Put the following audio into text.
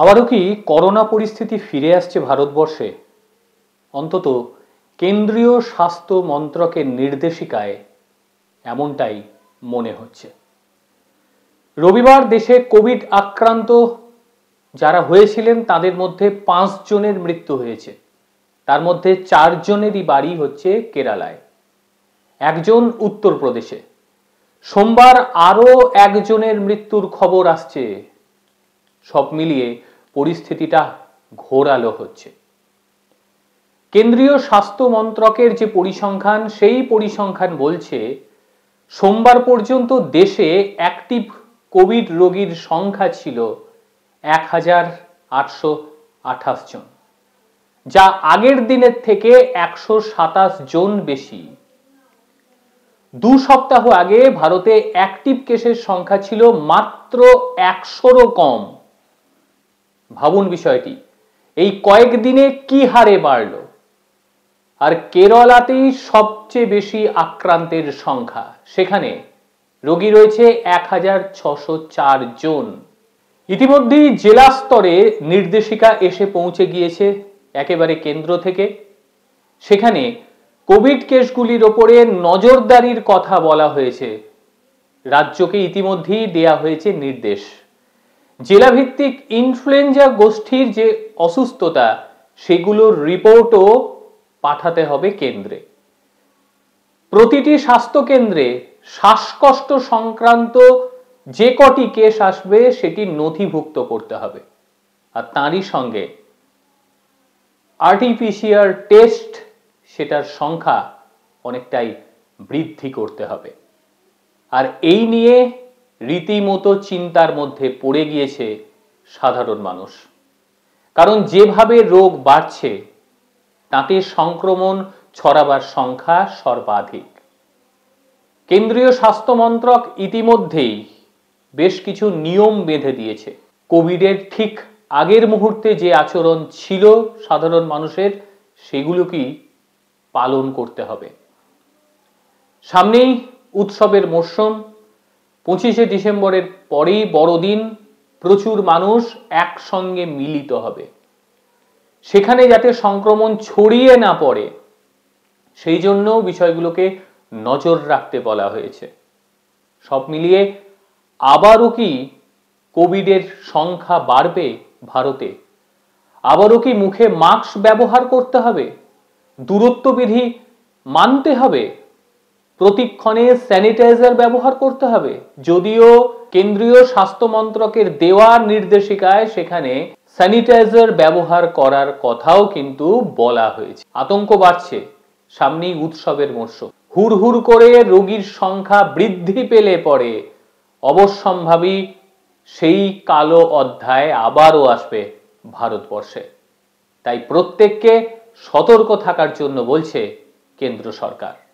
আবারও কি করোনা পরিস্থিতি ফিরে আসছে ভারতবর্ষে অন্তত কেন্দ্রীয় স্বাস্থ্য মন্ত্রকের নির্দেশিকায় এমনটাই মনে হচ্ছে রবিবার দেশে কোভিড আক্রান্ত যারা হয়েছিলেন তাদের মধ্যে পাঁচজনের মৃত্যু হয়েছে তার মধ্যে চারজনেরই বাড়ি হচ্ছে কেরালায় একজন উত্তরপ্রদেশে সোমবার আরও একজনের মৃত্যুর খবর আসছে সব মিলিয়ে পরিস্থিতিটা ঘোরালো হচ্ছে কেন্দ্রীয় স্বাস্থ্য মন্ত্রকের যে পরিসংখ্যান সেই পরিসংখ্যান বলছে সোমবার পর্যন্ত দেশে অ্যাক্টিভ কোভিড রোগীর সংখ্যা ছিল এক হাজার আটশো আঠাশ জন যা আগের দিনের থেকে একশো সাতাশ জন বেশি দু সপ্তাহ আগে ভারতে অ্যাক্টিভ কেসের সংখ্যা ছিল মাত্র একশোরও কম ভাবুন বিষয়টি এই কয়েকদিনে কি হারে বাড়ল আর কেরলাতেই সবচেয়ে বেশি আক্রান্তের সংখ্যা সেখানে রোগী রয়েছে এক হাজার ছশো চার জন ইতিমধ্যেই জেলা স্তরে নির্দেশিকা এসে পৌঁছে গিয়েছে একেবারে কেন্দ্র থেকে সেখানে কোভিড কেসগুলির ওপরে নজরদারির কথা বলা হয়েছে রাজ্যকে ইতিমধ্যেই দেয়া হয়েছে নির্দেশ জেলাভিত্তিক ইনফ্লুয়েঞ্জা গোষ্ঠীর যে অসুস্থতা সেগুলোর রিপোর্টও পাঠাতে হবে কেন্দ্রে প্রতিটি স্বাস্থ্যকেন্দ্রে শ্বাসকষ্ট সংক্রান্ত যে কটি কেস আসবে সেটি নথিভুক্ত করতে হবে আর তারই সঙ্গে আর্টিফিশিয়াল টেস্ট সেটার সংখ্যা অনেকটাই বৃদ্ধি করতে হবে আর এই নিয়ে রীতিমতো চিন্তার মধ্যে পড়ে গিয়েছে সাধারণ মানুষ কারণ যেভাবে রোগ বাড়ছে তাতে সংক্রমণ ছড়াবার সংখ্যা সর্বাধিক কেন্দ্রীয় স্বাস্থ্যমন্ত্রক ইতিমধ্যেই বেশ কিছু নিয়ম বেঁধে দিয়েছে কোভিডের ঠিক আগের মুহূর্তে যে আচরণ ছিল সাধারণ মানুষের সেগুলোকেই পালন করতে হবে সামনেই উৎসবের মরশুম পঁচিশে ডিসেম্বরের পরেই বড়দিন প্রচুর মানুষ একসঙ্গে মিলিত হবে সেখানে যাতে সংক্রমণ ছড়িয়ে না পড়ে সেই জন্য বিষয়গুলোকে নজর রাখতে বলা হয়েছে সব মিলিয়ে আবারও কি কোভিডের সংখ্যা বাড়বে ভারতে আবারও কি মুখে মাস্ক ব্যবহার করতে হবে দূরত্ববিধি মানতে হবে প্রতিক্ষণে স্যানিটাইজার ব্যবহার করতে হবে যদিও কেন্দ্রীয় স্বাস্থ্য মন্ত্রকের দেওয়া নির্দেশিকায় সেখানে স্যানিটাইজার ব্যবহার করার কথাও কিন্তু বলা হয়েছে আতঙ্ক বাড়ছে সামনেই উৎসবের মরশুম হুড় হুড় করে রোগীর সংখ্যা বৃদ্ধি পেলে পরে অবশ্যম্ভাবী সেই কালো অধ্যায় আবারও আসবে ভারতবর্ষে তাই প্রত্যেককে সতর্ক থাকার জন্য বলছে কেন্দ্র সরকার